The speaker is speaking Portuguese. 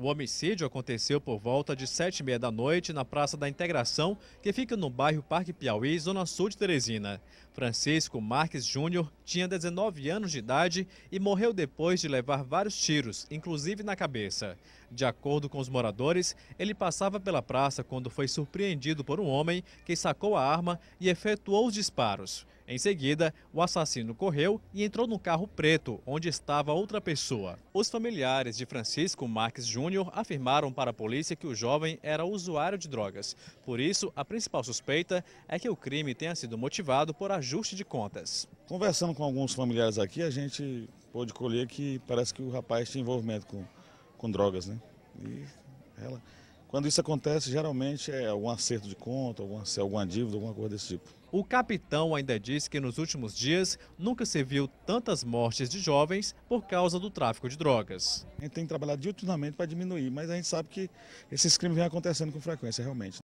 O homicídio aconteceu por volta de sete e meia da noite na Praça da Integração, que fica no bairro Parque Piauí, zona sul de Teresina. Francisco Marques Júnior tinha 19 anos de idade e morreu depois de levar vários tiros, inclusive na cabeça. De acordo com os moradores, ele passava pela praça quando foi surpreendido por um homem que sacou a arma e efetuou os disparos. Em seguida, o assassino correu e entrou no carro preto, onde estava outra pessoa. Os familiares de Francisco Marques Júnior afirmaram para a polícia que o jovem era usuário de drogas. Por isso, a principal suspeita é que o crime tenha sido motivado por ajuda ajuste de contas. Conversando com alguns familiares aqui, a gente pôde colher que parece que o rapaz tinha envolvimento com, com drogas, né? E ela, quando isso acontece, geralmente é algum acerto de conta, alguma, é alguma dívida, alguma coisa desse tipo. O capitão ainda disse que nos últimos dias nunca se viu tantas mortes de jovens por causa do tráfico de drogas. A gente tem que trabalhar diuturnamente para diminuir, mas a gente sabe que esses crimes vêm acontecendo com frequência, realmente.